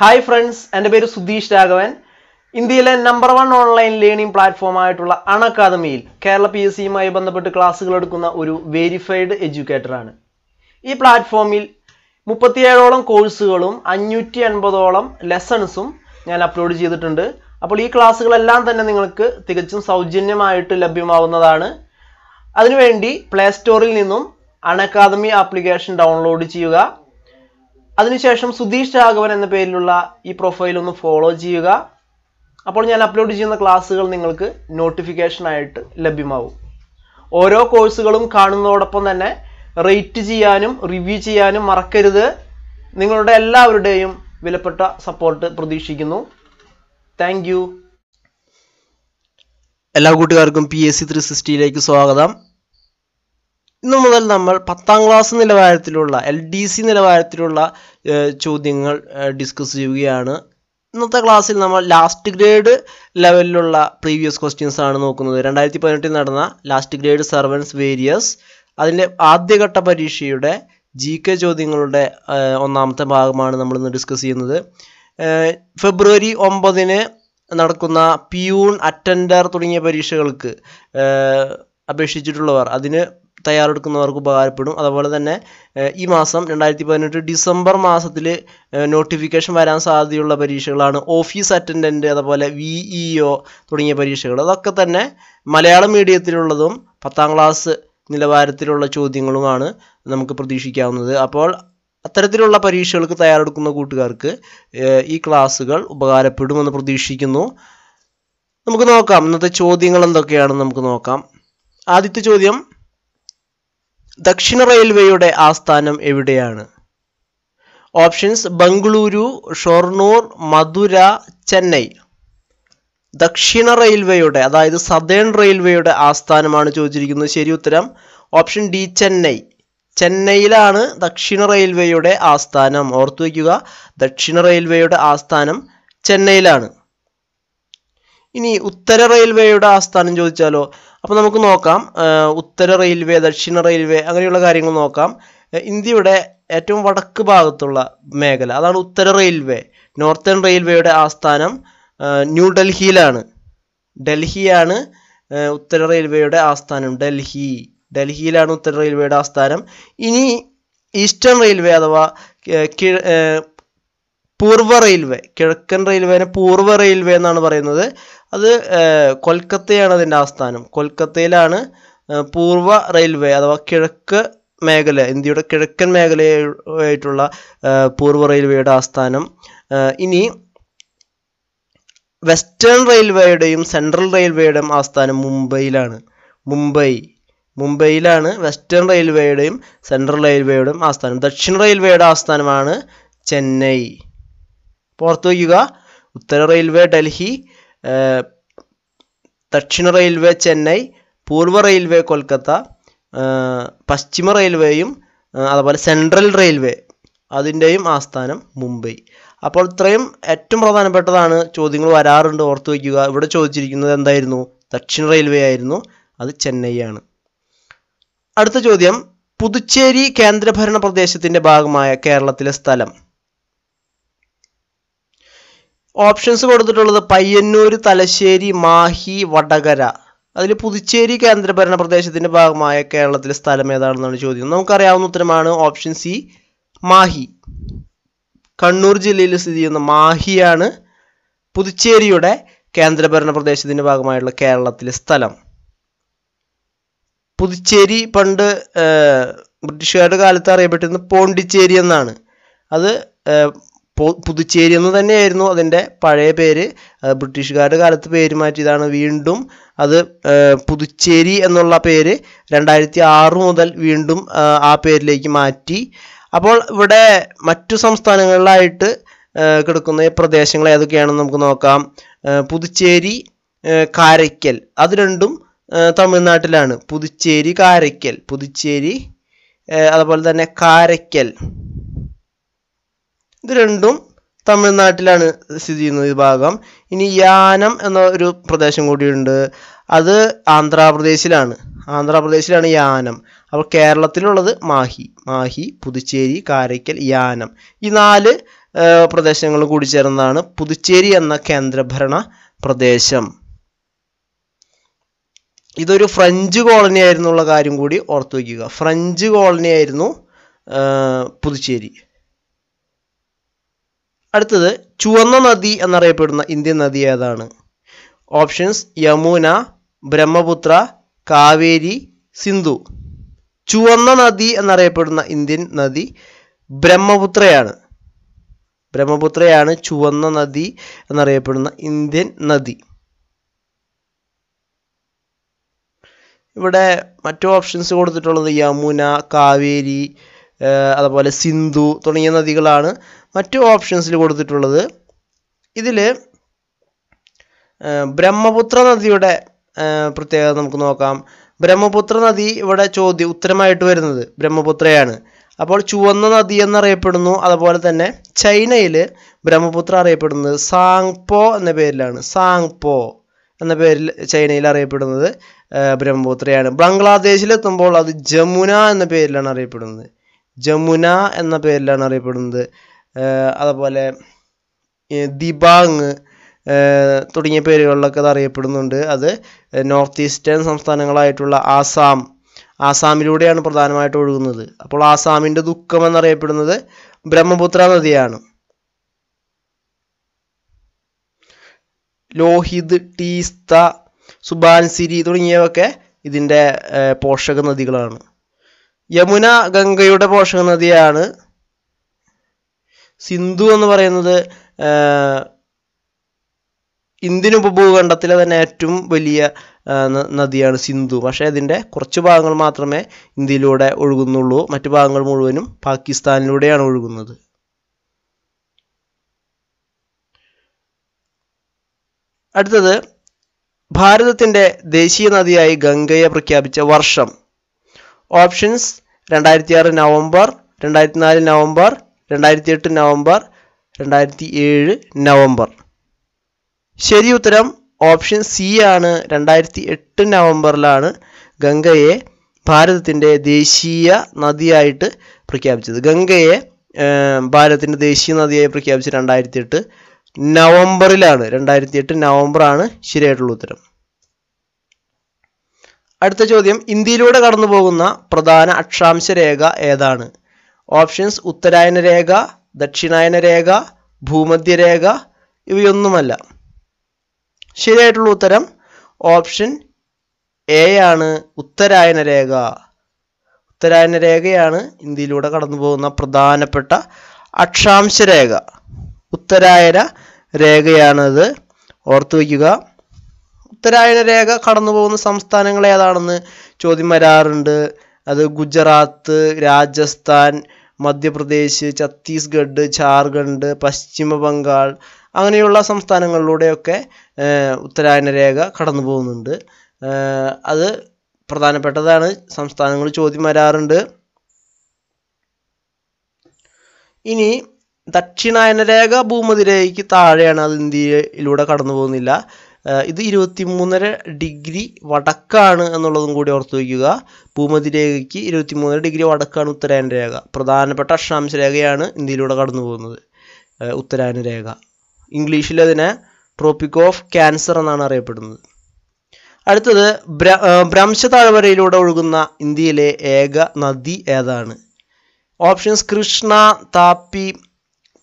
Hi friends എൻ്റെ പേര് സുധീഷ് രാഘവൻ ഇന്ത്യയിലെ number one online learning platform അൺ അക്കാദമിയിൽ കേരള പി എസ് സിയുമായി ബന്ധപ്പെട്ട് ക്ലാസ്സുകൾ എടുക്കുന്ന ഒരു വെരിഫൈഡ് എഡ്യൂക്കേറ്ററാണ് ഈ പ്ലാറ്റ്ഫോമിൽ മുപ്പത്തിയേഴോളം കോഴ്സുകളും അഞ്ഞൂറ്റി അൻപതോളം ലെസൺസും ഞാൻ അപ്ലോഡ് ചെയ്തിട്ടുണ്ട് അപ്പോൾ ഈ ക്ലാസ്സുകളെല്ലാം തന്നെ നിങ്ങൾക്ക് തികച്ചും സൗജന്യമായിട്ട് ലഭ്യമാവുന്നതാണ് അതിനുവേണ്ടി പ്ലേ സ്റ്റോറിൽ നിന്നും അൺ അക്കാദമി ആപ്ലിക്കേഷൻ ഡൗൺലോഡ് ചെയ്യുക അതിനുശേഷം സുധീഷ് രാഘവൻ എന്ന പേരിലുള്ള ഈ പ്രൊഫൈൽ ഒന്ന് ഫോളോ ചെയ്യുക അപ്പോൾ ഞാൻ അപ്ലോഡ് ചെയ്യുന്ന ക്ലാസ്സുകൾ നിങ്ങൾക്ക് നോട്ടിഫിക്കേഷനായിട്ട് ലഭ്യമാവും ഓരോ കോഴ്സുകളും കാണുന്നതോടൊപ്പം തന്നെ റേറ്റ് ചെയ്യാനും റിവ്യൂ ചെയ്യാനും മറക്കരുത് നിങ്ങളുടെ എല്ലാവരുടെയും വിലപ്പെട്ട സപ്പോർട്ട് പ്രതീക്ഷിക്കുന്നു താങ്ക് എല്ലാ കൂട്ടുകാർക്കും പി എസ് സി ത്രീ സിക്സ്റ്റിയിലേക്ക് സ്വാഗതം ഇന്നു മുതൽ നമ്മൾ പത്താം ക്ലാസ് നിലവാരത്തിലുള്ള എൽ ഡി സി നിലവാരത്തിലുള്ള ചോദ്യങ്ങൾ ഡിസ്കസ് ചെയ്യുകയാണ് ഇന്നത്തെ ക്ലാസ്സിൽ നമ്മൾ ലാസ്റ്റ് ഗ്രേഡ് ലെവലിലുള്ള പ്രീവിയസ് ക്വസ്റ്റ്യൻസ് ആണ് നോക്കുന്നത് രണ്ടായിരത്തി പതിനെട്ടിൽ നടന്ന ലാസ്റ്റ് ഗ്രേഡ് സെർവൻസ് വേരിയസ് അതിൻ്റെ ആദ്യഘട്ട പരീക്ഷയുടെ ജി കെ ചോദ്യങ്ങളുടെ ഒന്നാമത്തെ ഭാഗമാണ് നമ്മളിന്ന് ഡിസ്കസ് ചെയ്യുന്നത് ഫെബ്രുവരി ഒമ്പതിന് നടക്കുന്ന പിയൂൺ അറ്റൻഡർ തുടങ്ങിയ പരീക്ഷകൾക്ക് അപേക്ഷിച്ചിട്ടുള്ളവർ അതിന് തയ്യാറെടുക്കുന്നവർക്ക് ഉപകാരപ്പെടും അതുപോലെ തന്നെ ഈ മാസം രണ്ടായിരത്തി പതിനെട്ട് ഡിസംബർ മാസത്തിൽ നോട്ടിഫിക്കേഷൻ വരാൻ സാധ്യതയുള്ള പരീക്ഷകളാണ് ഓഫീസ് അറ്റൻഡൻറ്റ് അതുപോലെ വി ഇ ഒ തുടങ്ങിയ പരീക്ഷകൾ അതൊക്കെ തന്നെ മലയാളം മീഡിയത്തിലുള്ളതും പത്താം ക്ലാസ് നിലവാരത്തിലുള്ള ചോദ്യങ്ങളുമാണ് നമുക്ക് പ്രതീക്ഷിക്കാവുന്നത് അപ്പോൾ അത്തരത്തിലുള്ള പരീക്ഷകൾക്ക് തയ്യാറെടുക്കുന്ന കൂട്ടുകാർക്ക് ഈ ക്ലാസ്സുകൾ ഉപകാരപ്പെടുമെന്ന് പ്രതീക്ഷിക്കുന്നു നമുക്ക് നോക്കാം ഇന്നത്തെ ചോദ്യങ്ങൾ എന്തൊക്കെയാണെന്ന് നമുക്ക് നോക്കാം ആദ്യത്തെ ചോദ്യം ദക്ഷിണ റെയിൽവേയുടെ ആസ്ഥാനം എവിടെയാണ് ഓപ്ഷൻസ് ബംഗളൂരു ഷൊർണൂർ മധുര ചെന്നൈ ദക്ഷിണ റെയിൽവേയുടെ അതായത് സദേൺ റെയിൽവേയുടെ ആസ്ഥാനമാണ് ചോദിച്ചിരിക്കുന്നത് ശരി ഉത്തരം ഓപ്ഷൻ ഡി ചെന്നൈ ചെന്നൈയിലാണ് ദക്ഷിണ റെയിൽവേയുടെ ആസ്ഥാനം ഓർത്തു വയ്ക്കുക ദക്ഷിണ റെയിൽവേയുടെ ആസ്ഥാനം ചെന്നൈയിലാണ് ഇനി ഉത്തര റെയിൽവേയുടെ ആസ്ഥാനം ചോദിച്ചാലോ അപ്പോൾ നമുക്ക് നോക്കാം ഉത്തര റെയിൽവേ ദക്ഷിണ റെയിൽവേ അങ്ങനെയുള്ള കാര്യങ്ങൾ നോക്കാം ഇന്ത്യയുടെ ഏറ്റവും വടക്ക് ഭാഗത്തുള്ള മേഖല അതാണ് ഉത്തര റെയിൽവേ നോർത്തേൺ റെയിൽവേയുടെ ആസ്ഥാനം ന്യൂഡൽഹിയിലാണ് ഡൽഹിയാണ് ഉത്തര റെയിൽവേയുടെ ആസ്ഥാനം ഡൽഹി ഡൽഹിയിലാണ് ഉത്തര റെയിൽവേയുടെ ആസ്ഥാനം ഇനി ഈസ്റ്റേൺ റെയിൽവേ അഥവാ പൂർവ റെയിൽവേ കിഴക്കൻ റെയിൽവേനെ പൂർവ റെയിൽവേ എന്നാണ് പറയുന്നത് അത് കൊൽക്കത്തയാണ് അതിൻ്റെ ആസ്ഥാനം കൊൽക്കത്തയിലാണ് പൂർവ റെയിൽവേ അഥവാ കിഴക്ക് മേഖല ഇന്ത്യയുടെ കിഴക്കൻ മേഖലയായിട്ടുള്ള പൂർവ റെയിൽവേയുടെ ആസ്ഥാനം ഇനി വെസ്റ്റേൺ റെയിൽവേയുടെയും സെൻട്രൽ റെയിൽവേയുടെയും ആസ്ഥാനം മുംബൈയിലാണ് മുംബൈ മുംബൈയിലാണ് വെസ്റ്റേൺ റെയിൽവേയുടെയും സെൻട്രൽ റെയിൽവേയുടെയും ആസ്ഥാനം ദക്ഷിണ റെയിൽവേയുടെ ആസ്ഥാനമാണ് ചെന്നൈ ഓർത്തു വയ്ക്കുക ഉത്തര റെയിൽവേ ഡൽഹി ദക്ഷിണ റെയിൽവേ ചെന്നൈ പൂർവ്വ റെയിൽവേ കൊൽക്കത്ത പശ്ചിമ റെയിൽവേയും അതുപോലെ സെൻട്രൽ റെയിൽവേ അതിൻ്റെയും ആസ്ഥാനം മുംബൈ അപ്പോൾ ഇത്രയും ഏറ്റവും പ്രധാനപ്പെട്ടതാണ് ചോദ്യങ്ങൾ വരാറുണ്ട് ഓർത്തു വയ്ക്കുക ഇവിടെ ചോദിച്ചിരിക്കുന്നത് എന്തായിരുന്നു ദക്ഷിണ റെയിൽവേ ആയിരുന്നു അത് ചെന്നൈയാണ് അടുത്ത ചോദ്യം പുതുച്ചേരി കേന്ദ്രഭരണ പ്രദേശത്തിൻ്റെ ഭാഗമായ കേരളത്തിലെ സ്ഥലം ഓപ്ഷൻസ് കൊടുത്തിട്ടുള്ളത് പയ്യന്നൂർ തലശ്ശേരി മാഹി വടകര അതിൽ പുതുച്ചേരി കേന്ദ്രഭരണ പ്രദേശത്തിൻ്റെ ഭാഗമായ കേരളത്തിലെ സ്ഥലം ഏതാണെന്നാണ് ചോദ്യം നമുക്കറിയാവുന്ന ഉത്തരമാണ് ഓപ്ഷൻ സി മാഹി കണ്ണൂർ ജില്ലയിൽ സ്ഥിതി ചെയ്യുന്ന മാഹിയാണ് പുതുച്ചേരിയുടെ കേന്ദ്രഭരണ പ്രദേശത്തിൻ്റെ ഭാഗമായുള്ള കേരളത്തിലെ സ്ഥലം പുതുച്ചേരി പണ്ട് ബ്രിട്ടീഷുകാരുടെ കാലത്ത് അറിയപ്പെട്ടിരുന്ന പോണ്ടിച്ചേരി എന്നാണ് അത് പുതുച്ചേരി എന്ന് തന്നെയായിരുന്നു അതിൻ്റെ പഴയ പേര് ബ്രിട്ടീഷുകാരുടെ കാലത്ത് പേര് മാറ്റിയതാണ് വീണ്ടും അത് പുതുച്ചേരി എന്നുള്ള പേര് രണ്ടായിരത്തി ആറ് മുതൽ വീണ്ടും ആ പേരിലേക്ക് മാറ്റി അപ്പോൾ ഇവിടെ മറ്റു സംസ്ഥാനങ്ങളിലായിട്ട് കിടക്കുന്ന പ്രദേശങ്ങൾ ഏതൊക്കെയാണെന്ന് നമുക്ക് നോക്കാം പുതുച്ചേരി കാരയ്ക്കൽ അത് രണ്ടും തമിഴ്നാട്ടിലാണ് പുതുച്ചേരി കാരയ്ക്കൽ പുതുച്ചേരി അതുപോലെ തന്നെ കാരയ്ക്കൽ ഇത് രണ്ടും തമിഴ്നാട്ടിലാണ് സ്ഥിതി ചെയ്യുന്നത് ഈ ഭാഗം ഇനി യാനം എന്ന ഒരു പ്രദേശം കൂടിയുണ്ട് അത് ആന്ധ്രാപ്രദേശിലാണ് ആന്ധ്രാപ്രദേശിലാണ് യാനം അപ്പോൾ കേരളത്തിലുള്ളത് മാഹി മാഹി പുതുച്ചേരി കാരയ്ക്കൽ യാനം ഈ നാല് പ്രദേശങ്ങൾ കൂടി ചേർന്നതാണ് പുതുച്ചേരി എന്ന കേന്ദ്രഭരണ പ്രദേശം ഇതൊരു ഫ്രഞ്ച് കോളനി ആയിരുന്നുള്ള കാര്യം കൂടി ഓർത്തു വയ്ക്കുക ഫ്രഞ്ച് കോളനി ആയിരുന്നു പുതുച്ചേരി അടുത്തത് ചുവന്ന നദി എന്നറിയപ്പെടുന്ന ഇന്ത്യൻ നദി ഏതാണ് ഓപ്ഷൻസ് യമുന ബ്രഹ്മപുത്ര കാവേരി സിന്ധു ചുവന്ന നദി എന്നറിയപ്പെടുന്ന ഇന്ത്യൻ നദി ബ്രഹ്മപുത്രയാണ് ബ്രഹ്മപുത്രയാണ് ചുവന്ന നദി എന്നറിയപ്പെടുന്ന ഇന്ത്യൻ നദി ഇവിടെ മറ്റു ഓപ്ഷൻസ് കൊടുത്തിട്ടുള്ളത് യമുന കാവേരി അതുപോലെ സിന്ധു തുടങ്ങിയ നദികളാണ് മറ്റു ഓപ്ഷൻസിൽ കൊടുത്തിട്ടുള്ളത് ഇതിൽ ബ്രഹ്മപുത്ര നദിയുടെ പ്രത്യേകത നമുക്ക് നോക്കാം ബ്രഹ്മപുത്ര നദി ഇവിടെ ചോദ്യം ഉത്തരമായിട്ട് വരുന്നത് ബ്രഹ്മപുത്രയാണ് അപ്പോൾ ചുവന്ന നദി എന്നറിയപ്പെടുന്നു അതുപോലെ തന്നെ ചൈനയിൽ ബ്രഹ്മപുത്ര അറിയപ്പെടുന്നത് സാങ്പോ എന്ന പേരിലാണ് സാങ്പോ എന്ന പേരിൽ ചൈനയിൽ അറിയപ്പെടുന്നത് ബ്രഹ്മപുത്രയാണ് ബംഗ്ലാദേശിലെത്തുമ്പോൾ അത് ജമുന എന്ന പേരിലാണ് അറിയപ്പെടുന്നത് ജമുന എന്ന പേരിലാണ് അറിയപ്പെടുന്നത് അതുപോലെ ദിബാങ് തുടങ്ങിയ പേരുകളിലൊക്കെ അത് അറിയപ്പെടുന്നുണ്ട് അത് നോർത്ത് ഈസ്റ്റേൺ സംസ്ഥാനങ്ങളായിട്ടുള്ള ആസാം ആസാമിലൂടെയാണ് പ്രധാനമായിട്ട് ഒഴുകുന്നത് അപ്പോൾ ആസാമിൻ്റെ ദുഃഖം എന്നറിയപ്പെടുന്നത് ബ്രഹ്മപുത്ര നദിയാണ് ലോഹിത് ടീസ്ത സുബാൻസിരി തുടങ്ങിയവയൊക്കെ ഇതിൻ്റെ പോഷക നദികളാണ് യമുന ഗംഗയുടെ പോഷക നദിയാണ് സിന്ധു എന്ന് പറയുന്നത് ഇന്ത്യൻ ഉപഭൂഖണ്ഡത്തിലെ തന്നെ ഏറ്റവും വലിയ നദിയാണ് സിന്ധു പക്ഷേ അതിൻ്റെ കുറച്ച് ഭാഗങ്ങൾ മാത്രമേ ഇന്ത്യയിലൂടെ ഒഴുകുന്നുള്ളൂ മറ്റു ഭാഗങ്ങൾ മുഴുവനും പാകിസ്ഥാനിലൂടെയാണ് ഒഴുകുന്നത് അടുത്തത് ഭാരതത്തിൻ്റെ ദേശീയ നദിയായി ഗംഗയെ പ്രഖ്യാപിച്ച വർഷം ഓപ്ഷൻസ് രണ്ടായിരത്തി ആറ് നവംബർ രണ്ടായിരത്തി നാല് നവംബർ രണ്ടായിരത്തി എട്ട് നവംബർ രണ്ടായിരത്തി ഏഴ് നവംബർ ശരി ഉത്തരം ഓപ്ഷൻ സി ആണ് രണ്ടായിരത്തി എട്ട് നവംബറിലാണ് ഗംഗയെ ഭാരതത്തിൻ്റെ ദേശീയ നദിയായിട്ട് പ്രഖ്യാപിച്ചത് ഗംഗയെ ഭാരതത്തിൻ്റെ ദേശീയ നദിയായി പ്രഖ്യാപിച്ചത് രണ്ടായിരത്തി എട്ട് നവംബറിലാണ് രണ്ടായിരത്തി എട്ട് നവംബറാണ് ശരിയായിട്ടുള്ള ഉത്തരം അടുത്ത ചോദ്യം ഇന്ത്യയിലൂടെ കടന്നു പോകുന്ന പ്രധാന അക്ഷാംശ രേഖ ഏതാണ് ഓപ്ഷൻസ് ഉത്തരായന രേഖ ദക്ഷിണായന രേഖ ഭൂമധ്യരേഖ ഇവയൊന്നുമല്ല ശരിയായിട്ടുള്ള ഉത്തരം ഓപ്ഷൻ എ ആണ് ഉത്തരായന രേഖ ഉത്തരായന രേഖയാണ് ഇന്ത്യയിലൂടെ കടന്നു പോകുന്ന പ്രധാനപ്പെട്ട അക്ഷാംശ രേഖ ഉത്തരായന രേഖയാണത് ഓർത്തു വയ്ക്കുക ഉത്തരായന രേഖ കടന്നു പോകുന്ന സംസ്ഥാനങ്ങൾ ഏതാണെന്ന് ചോദ്യം വരാറുണ്ട് അത് ഗുജറാത്ത് രാജസ്ഥാൻ മധ്യപ്രദേശ് ഛത്തീസ്ഗഡ് ജാർഖണ്ഡ് പശ്ചിമ ബംഗാൾ അങ്ങനെയുള്ള സംസ്ഥാനങ്ങളിലൂടെയൊക്കെ ഉത്തരായന രേഖ കടന്നു പോകുന്നുണ്ട് അത് പ്രധാനപ്പെട്ടതാണ് സംസ്ഥാനങ്ങൾ ചോദ്യം വരാറുണ്ട് ഇനി ദക്ഷിണായന രേഖ ഭൂമധ്യരേഖയ്ക്ക് താഴെയാണ് അത് ഇന്ത്യയിലൂടെ കടന്നു പോകുന്നില്ല ഇത് മൂന്നര ഡിഗ്രി വടക്കാണ് എന്നുള്ളതും കൂടി ഓർത്തു വയ്ക്കുക ഭൂമധ്യരേഖയ്ക്ക് മൂന്നര ഡിഗ്രി വടക്കാണ് ഉത്തരായന രേഖ പ്രധാനപ്പെട്ട അക്ഷാംശ രേഖയാണ് ഇന്ത്യയിലൂടെ കടന്നു പോകുന്നത് ഉത്തരായന രേഖ ഇംഗ്ലീഷിൽ അതിനെ ട്രോപ്പിക് ഓഫ് ക്യാൻസർ എന്നാണ് അറിയപ്പെടുന്നത് അടുത്തത് ബ്ര ഭ്രംശ താഴ്വരയിലൂടെ ഒഴുകുന്ന ഇന്ത്യയിലെ ഏക നദി ഏതാണ് ഓപ്ഷൻസ് കൃഷ്ണ താപ്തി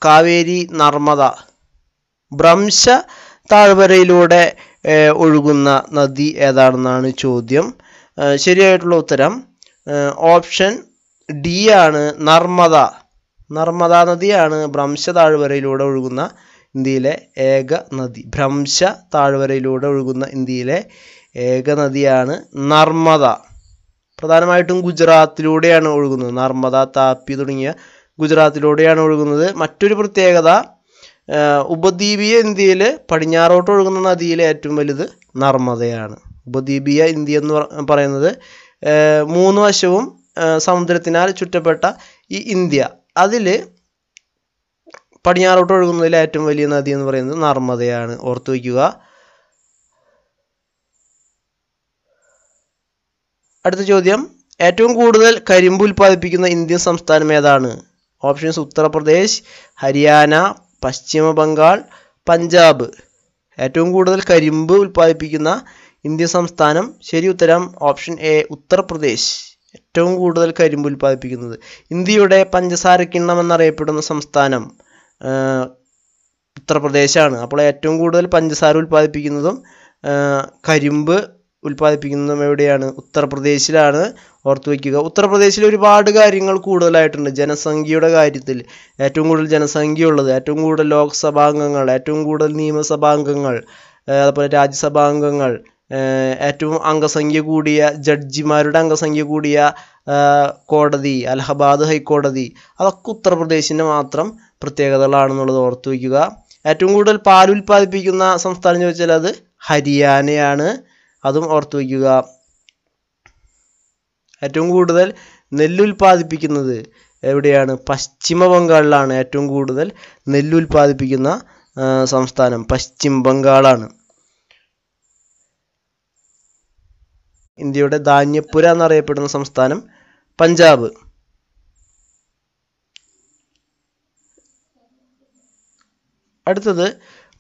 കാവേരി നർമ്മദ ഭ്രംശ താഴ്വരയിലൂടെ ഒഴുകുന്ന നദി ഏതാണെന്നാണ് ചോദ്യം ശരിയായിട്ടുള്ള ഉത്തരം ഓപ്ഷൻ ഡി ആണ് നർമ്മദ നർമ്മദ നദിയാണ് ഭ്രംശ താഴ്വരയിലൂടെ ഒഴുകുന്ന ഇന്ത്യയിലെ ഏക നദി ഭ്രംശ താഴ്വരയിലൂടെ ഒഴുകുന്ന ഇന്ത്യയിലെ ഏക നദിയാണ് നർമ്മദ പ്രധാനമായിട്ടും ഗുജറാത്തിലൂടെയാണ് ഒഴുകുന്നത് നർമ്മദ താപ്തി തുടങ്ങിയ ഗുജറാത്തിലൂടെയാണ് ഒഴുകുന്നത് മറ്റൊരു പ്രത്യേകത ഉപദ്വീപീയ ഇന്ത്യയിലെ പടിഞ്ഞാറോട്ട് ഒഴുകുന്ന നദിയിലെ ഏറ്റവും വലുത് നർമ്മദയാണ് ഉപദ്വീപീയ ഇന്ത്യ എന്ന് പറയുന്നത് മൂന്ന് വശവും സമുദ്രത്തിനാൽ ചുറ്റപ്പെട്ട ഈ ഇന്ത്യ അതിൽ പടിഞ്ഞാറോട്ട് ഒഴുകുന്നതിലെ ഏറ്റവും വലിയ നദി എന്ന് പറയുന്നത് നർമ്മദയാണ് ഓർത്തു വയ്ക്കുക അടുത്ത ചോദ്യം ഏറ്റവും കൂടുതൽ കരിമ്പ് ഉൽപ്പാദിപ്പിക്കുന്ന ഇന്ത്യൻ സംസ്ഥാനം ഏതാണ് ഓപ്ഷൻസ് ഉത്തർപ്രദേശ് ഹരിയാന പശ്ചിമ ബംഗാൾ പഞ്ചാബ് ഏറ്റവും കൂടുതൽ കരിമ്പ് ഉൽപ്പാദിപ്പിക്കുന്ന ഇന്ത്യൻ സംസ്ഥാനം ശരി ഉത്തരം ഓപ്ഷൻ എ ഉത്തർപ്രദേശ് ഏറ്റവും കൂടുതൽ കരിമ്പ് ഉൽപ്പാദിപ്പിക്കുന്നത് ഇന്ത്യയുടെ പഞ്ചസാര കിണ്ണം എന്നറിയപ്പെടുന്ന സംസ്ഥാനം ഉത്തർപ്രദേശാണ് അപ്പോൾ ഏറ്റവും കൂടുതൽ പഞ്ചസാര ഉൽപ്പാദിപ്പിക്കുന്നതും കരിമ്പ് ഉൽപ്പാദിപ്പിക്കുന്നതും എവിടെയാണ് ഉത്തർപ്രദേശിലാണ് ഓർത്തു വയ്ക്കുക ഉത്തർപ്രദേശിൽ ഒരുപാട് കാര്യങ്ങൾ കൂടുതലായിട്ടുണ്ട് ജനസംഖ്യയുടെ കാര്യത്തിൽ ഏറ്റവും കൂടുതൽ ജനസംഖ്യ ഉള്ളത് ഏറ്റവും കൂടുതൽ ലോക്സഭാംഗങ്ങൾ ഏറ്റവും കൂടുതൽ നിയമസഭാംഗങ്ങൾ അതുപോലെ രാജ്യസഭാംഗങ്ങൾ ഏറ്റവും അംഗസംഖ്യ കൂടിയ ജഡ്ജിമാരുടെ അംഗസംഖ്യ കൂടിയ കോടതി അലഹബാദ് ഹൈക്കോടതി അതൊക്കെ ഉത്തർപ്രദേശിൻ്റെ മാത്രം പ്രത്യേകതകളാണെന്നുള്ളത് ഓർത്തു വയ്ക്കുക ഏറ്റവും കൂടുതൽ പാൽ ഉൽപ്പാദിപ്പിക്കുന്ന സംസ്ഥാനം ചോദിച്ചാൽ അത് ഹരിയാനയാണ് അതും ഓർത്തു വയ്ക്കുക ഏറ്റവും കൂടുതൽ നെല്ലുൽപ്പാദിപ്പിക്കുന്നത് എവിടെയാണ് പശ്ചിമ ബംഗാളിലാണ് ഏറ്റവും കൂടുതൽ നെല്ലുൽപ്പാദിപ്പിക്കുന്ന സംസ്ഥാനം പശ്ചിമ ബംഗാളാണ് ഇന്ത്യയുടെ ധാന്യപ്പുര എന്നറിയപ്പെടുന്ന സംസ്ഥാനം പഞ്ചാബ് അടുത്തത്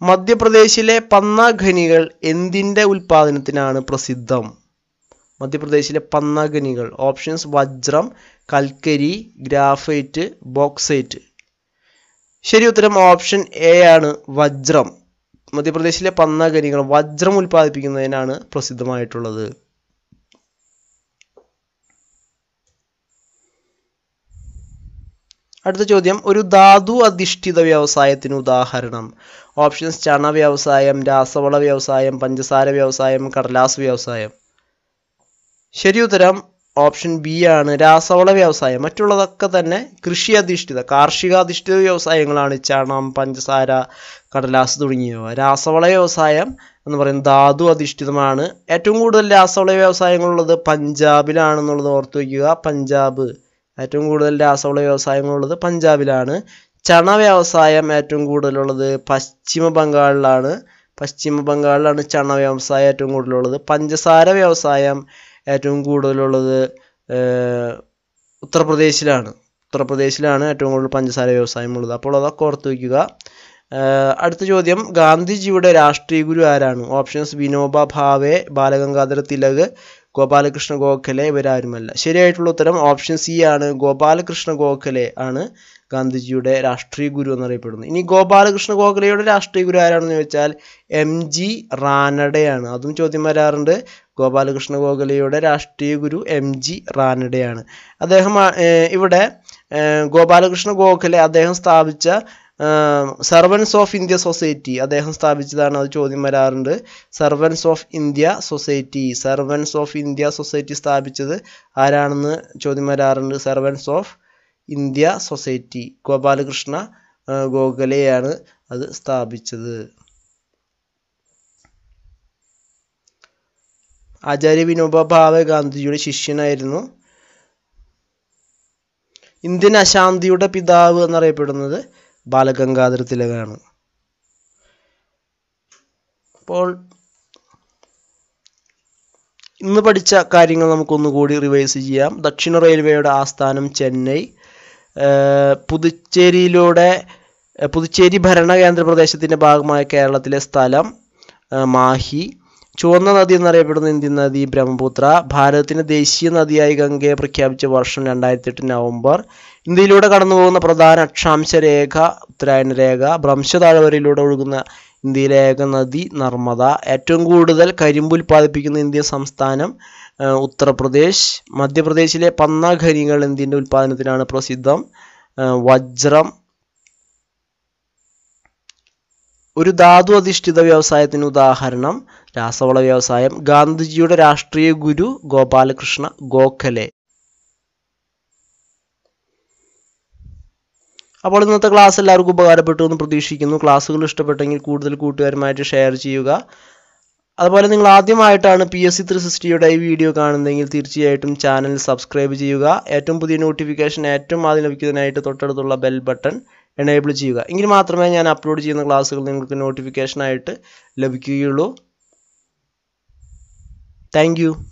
മധ്യപ്രദേശിലെ പന്ന ഖനികൾ എന്തിൻ്റെ ഉൽപ്പാദനത്തിനാണ് പ്രസിദ്ധം മധ്യപ്രദേശിലെ പന്നാഗനികൾ ഓപ്ഷൻസ് വജ്രം കൽക്കരി ഗ്രാഫൈറ്റ് ബോക്സൈറ്റ് ശരി ഉത്തരം ഓപ്ഷൻ എ ആണ് വജ്രം മധ്യപ്രദേശിലെ പന്നാഗനികൾ വജ്രം ഉൽപ്പാദിപ്പിക്കുന്നതിനാണ് പ്രസിദ്ധമായിട്ടുള്ളത് അടുത്ത ചോദ്യം ഒരു ധാതു അധിഷ്ഠിത വ്യവസായത്തിന് ഉദാഹരണം ഓപ്ഷൻസ് ചണ വ്യവസായം രാസവള വ്യവസായം പഞ്ചസാര വ്യവസായം കടലാസ് വ്യവസായം ശരി ഉത്തരം ഓപ്ഷൻ ബി ആണ് രാസവള വ്യവസായം മറ്റുള്ളതൊക്കെ തന്നെ കൃഷി അധിഷ്ഠിത കാർഷികാധിഷ്ഠിത വ്യവസായങ്ങളാണ് ചണം പഞ്ചസാര കടലാസ് തുടങ്ങിയവ രാസവള വ്യവസായം എന്ന് പറയുന്നത് ധാതു അധിഷ്ഠിതമാണ് ഏറ്റവും കൂടുതൽ രാസവള വ്യവസായങ്ങളുള്ളത് പഞ്ചാബിലാണെന്നുള്ളത് ഓർത്തു വയ്ക്കുക പഞ്ചാബ് ഏറ്റവും കൂടുതൽ രാസവള വ്യവസായങ്ങളുള്ളത് പഞ്ചാബിലാണ് ചണ വ്യവസായം ഏറ്റവും കൂടുതലുള്ളത് പശ്ചിമ ബംഗാളിലാണ് പശ്ചിമ ബംഗാളിലാണ് ചണ വ്യവസായം ഏറ്റവും കൂടുതലുള്ളത് പഞ്ചസാര വ്യവസായം ഏറ്റവും കൂടുതലുള്ളത് ഉത്തർപ്രദേശിലാണ് ഉത്തർപ്രദേശിലാണ് ഏറ്റവും കൂടുതൽ പഞ്ചസാര ഉള്ളത് അപ്പോൾ അതൊക്കെ ഓർത്ത് വയ്ക്കുക അടുത്ത ചോദ്യം ഗാന്ധിജിയുടെ രാഷ്ട്രീയ ഗുരു ആരാണ് ഓപ്ഷൻസ് വിനോബ ഭാവെ ബാലഗംഗാധര തിലക് ഗോപാലകൃഷ്ണ ഗോഖലെ ഇവരാരുമല്ല ശരിയായിട്ടുള്ള ഉത്തരം ഓപ്ഷൻ സി ആണ് ഗോപാലകൃഷ്ണ ഗോഖലെ ആണ് ഗാന്ധിജിയുടെ രാഷ്ട്രീയ ഗുരു എന്നറിയപ്പെടുന്നത് ഇനി ഗോപാലകൃഷ്ണ ഗോഖലെയുടെ രാഷ്ട്രീയ ഗുരു ആരാണെന്ന് ചോദിച്ചാൽ എം ജി റാനഡയാണ് അതും ചോദ്യം വരാറുണ്ട് ഗോപാലകൃഷ്ണ ഗോഖലെയുടെ രാഷ്ട്രീയ ഗുരു എം ജി റാനഡയാണ് അദ്ദേഹം ഇവിടെ ഗോപാലകൃഷ്ണ ഗോഖലെ അദ്ദേഹം സ്ഥാപിച്ച സർവൻസ് ഓഫ് ഇന്ത്യ സൊസൈറ്റി അദ്ദേഹം സ്ഥാപിച്ചതാണ് അത് ചോദ്യം വരാറുണ്ട് servants of India society servants of India society സ്ഥാപിച്ചത് ആരാണെന്ന് ചോദ്യം വരാറുണ്ട് servants of India society Gopalakrishna ഗോഖലെയാണ് അത് സ്ഥാപിച്ചത് ആചാര്യ വിനോബ ഭാവെ ഗാന്ധിജിയുടെ ശിഷ്യനായിരുന്നു ഇന്ത്യൻ അശാന്തിയുടെ പിതാവ് എന്നറിയപ്പെടുന്നത് ബാലഗംഗാധര തിലകാണ് അപ്പോൾ ഇന്ന് പഠിച്ച കാര്യങ്ങൾ നമുക്കൊന്നുകൂടി റിവൈസ് ചെയ്യാം ദക്ഷിണ റെയിൽവേയുടെ ആസ്ഥാനം ചെന്നൈ പുതുച്ചേരിയിലൂടെ പുതുച്ചേരി ഭരണ കേന്ദ്ര പ്രദേശത്തിൻ്റെ ഭാഗമായ കേരളത്തിലെ സ്ഥലം മാഹി ചുവന്ന നദി എന്നറിയപ്പെടുന്ന ഇന്ത്യൻ നദി ബ്രഹ്മപുത്ര ഭാരതത്തിന്റെ ദേശീയ നദിയായി ഗംഗയെ പ്രഖ്യാപിച്ച വർഷം രണ്ടായിരത്തി എട്ട് നവംബർ ഇന്ത്യയിലൂടെ കടന്നുപോകുന്ന പ്രധാന അക്ഷാംശ രേഖ ഉത്തരായണ രേഖ ഭ്രംശതാഴ്വരയിലൂടെ ഒഴുകുന്ന ഇന്ത്യയിലെ ഏക നദി നർമ്മദ ഏറ്റവും കൂടുതൽ കരിമ്പ് ഉൽപ്പാദിപ്പിക്കുന്ന ഇന്ത്യ സംസ്ഥാനം ഉത്തർപ്രദേശ് മധ്യപ്രദേശിലെ പന്ന ഖനികൾ ഇന്ത്യൻ്റെ ഉൽപ്പാദനത്തിനാണ് പ്രസിദ്ധം വജ്രം ഒരു ധാതു അധിഷ്ഠിത വ്യവസായത്തിന് ഉദാഹരണം രാസവള വ്യവസായം ഗാന്ധിജിയുടെ രാഷ്ട്രീയ ഗുരു ഗോപാലകൃഷ്ണ ഗോഖലെ അപ്പോൾ ഇന്നത്തെ ക്ലാസ് എല്ലാവർക്കും ഉപകാരപ്പെട്ടു എന്ന് പ്രതീക്ഷിക്കുന്നു ക്ലാസ്സുകൾ ഇഷ്ടപ്പെട്ടെങ്കിൽ കൂടുതൽ കൂട്ടുകാരുമായിട്ട് ഷെയർ ചെയ്യുക അതുപോലെ നിങ്ങൾ ആദ്യമായിട്ടാണ് പി എസ് സി ത്രീ സിക്സ്റ്റിയുടെ ഈ വീഡിയോ കാണുന്നതെങ്കിൽ തീർച്ചയായിട്ടും ചാനൽ സബ്സ്ക്രൈബ് ചെയ്യുക ഏറ്റവും പുതിയ നോട്ടിഫിക്കേഷൻ ഏറ്റവും ആദ്യം ലഭിക്കുന്നതിനായിട്ട് തൊട്ടടുത്തുള്ള ബെൽ ബട്ടൺ എനേബിൾ ചെയ്യുക എങ്കിൽ മാത്രമേ ഞാൻ അപ്ലോഡ് ചെയ്യുന്ന ക്ലാസ്സുകൾ നിങ്ങൾക്ക് നോട്ടിഫിക്കേഷനായിട്ട് ലഭിക്കുകയുള്ളൂ Thank you.